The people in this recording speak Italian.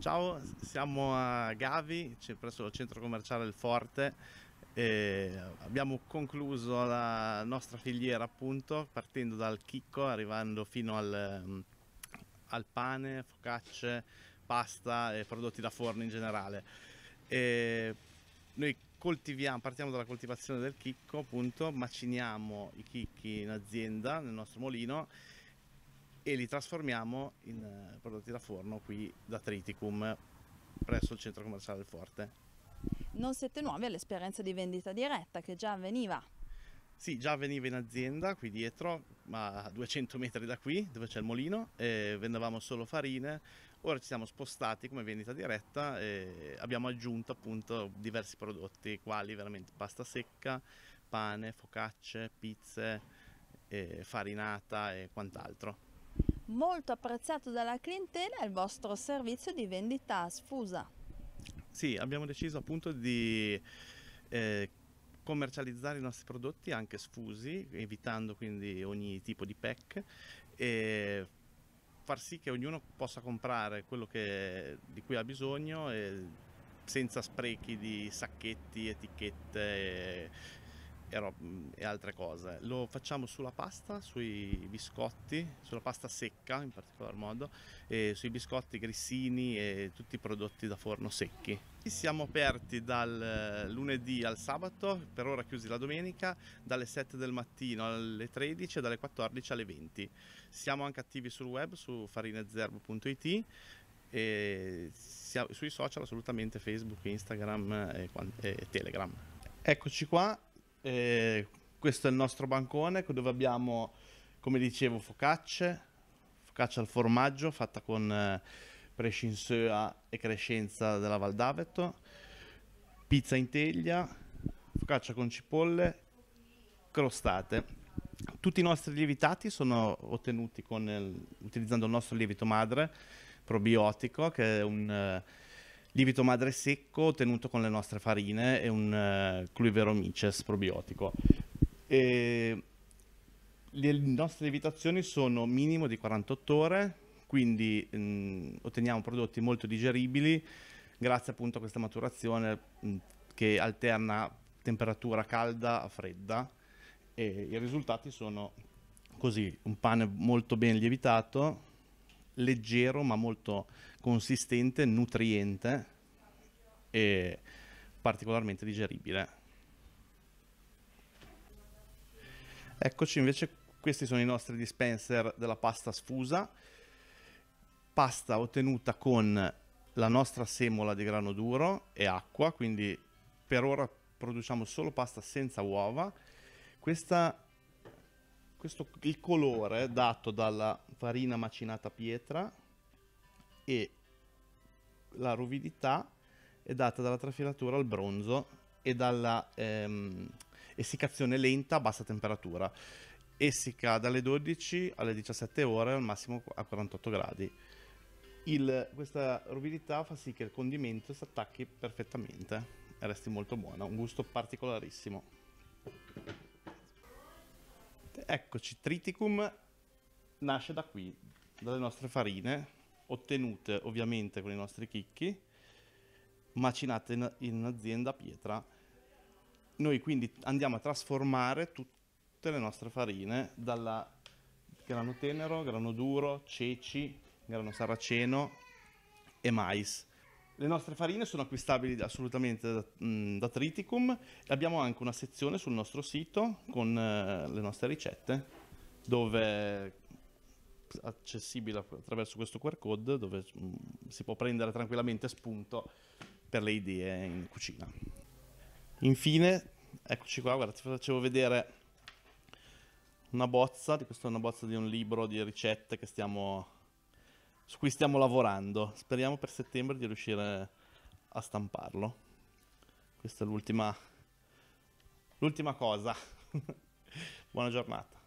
Ciao, siamo a Gavi, presso il centro commerciale Il Forte e abbiamo concluso la nostra filiera appunto partendo dal chicco arrivando fino al, mm, al pane, focacce, pasta e prodotti da forno in generale. E noi coltiviamo, partiamo dalla coltivazione del chicco appunto, maciniamo i chicchi in azienda nel nostro molino e li trasformiamo in eh, prodotti da forno qui da Triticum presso il centro commerciale del Forte. Non siete nuovi all'esperienza di vendita diretta che già avveniva. Sì, già avveniva in azienda qui dietro, ma a 200 metri da qui, dove c'è il molino, e vendevamo solo farine. Ora ci siamo spostati come vendita diretta e abbiamo aggiunto appunto diversi prodotti, quali veramente pasta secca, pane, focacce, pizze, e farinata e quant'altro molto apprezzato dalla clientela è il vostro servizio di vendita sfusa. Sì, abbiamo deciso appunto di eh, commercializzare i nostri prodotti anche sfusi, evitando quindi ogni tipo di pack e far sì che ognuno possa comprare quello che, di cui ha bisogno senza sprechi di sacchetti, etichette. E, Mm, e, altre cose. Lo facciamo sulla pasta, sui biscotti, sulla pasta secca in particolar modo, e sui biscotti grissini e tutti i prodotti da forno secchi. Siamo aperti dal eh, lunedì al sabato, per ora chiusi la domenica, dalle 7 del mattino alle 13 e dalle 14 alle 20. Siamo anche attivi sul web su farinezerbo.it e sui social assolutamente Facebook, Instagram eh, e, e Telegram. Eccoci qua, e eh, questo è il nostro bancone dove abbiamo, come dicevo, focacce, focaccia al formaggio fatta con eh, Prescinsea e Crescenza della Val d'Aveto, pizza in teglia, focaccia con cipolle, crostate. Tutti i nostri lievitati sono ottenuti il, utilizzando il nostro lievito madre probiotico che è un... Eh, lievito madre secco ottenuto con le nostre farine e un uh, eh, cluiveromyces probiotico. E le nostre lievitazioni sono minimo di 48 ore, quindi mh, mm, otteniamo prodotti molto digeribili grazie appunto a questa maturazione mh, mm, che alterna temperatura calda a fredda e i risultati sono così, un pane molto ben lievitato leggero ma molto consistente, nutriente e particolarmente digeribile. Eccoci invece, questi sono i nostri dispenser della pasta sfusa, pasta ottenuta con la nostra semola di grano duro e acqua, quindi per ora produciamo solo pasta senza uova. Questa questo, il colore dato dalla farina macinata a pietra e la ruvidità è data dalla trafilatura al bronzo e dalla ehm, essiccazione lenta a bassa temperatura. Essica dalle 12 alle 17 ore al massimo a 48 gradi. Il, questa ruvidità fa sì che il condimento si attacchi perfettamente e resti molto buona, un gusto particolarissimo. Eccoci, Triticum nasce da qui, dalle nostre farine, ottenute ovviamente con i nostri chicchi, macinate in, in azienda pietra. Noi quindi andiamo a trasformare tutte le nostre farine dalla grano tenero, grano duro, ceci, grano saraceno e mais le nostre farine sono acquistabili assolutamente da, mh, mm, da Triticum. Abbiamo anche una sezione sul nostro sito con eh, le nostre ricette dove eh, accessibile attraverso questo QR code dove mh, mm, si può prendere tranquillamente spunto per le idee in cucina. Infine, eccoci qua, guarda, ti facevo vedere una bozza, questa è una bozza di un libro di ricette che stiamo su cui stiamo lavorando. Speriamo per settembre di riuscire a stamparlo. Questa è l'ultima, l'ultima cosa. Buona giornata.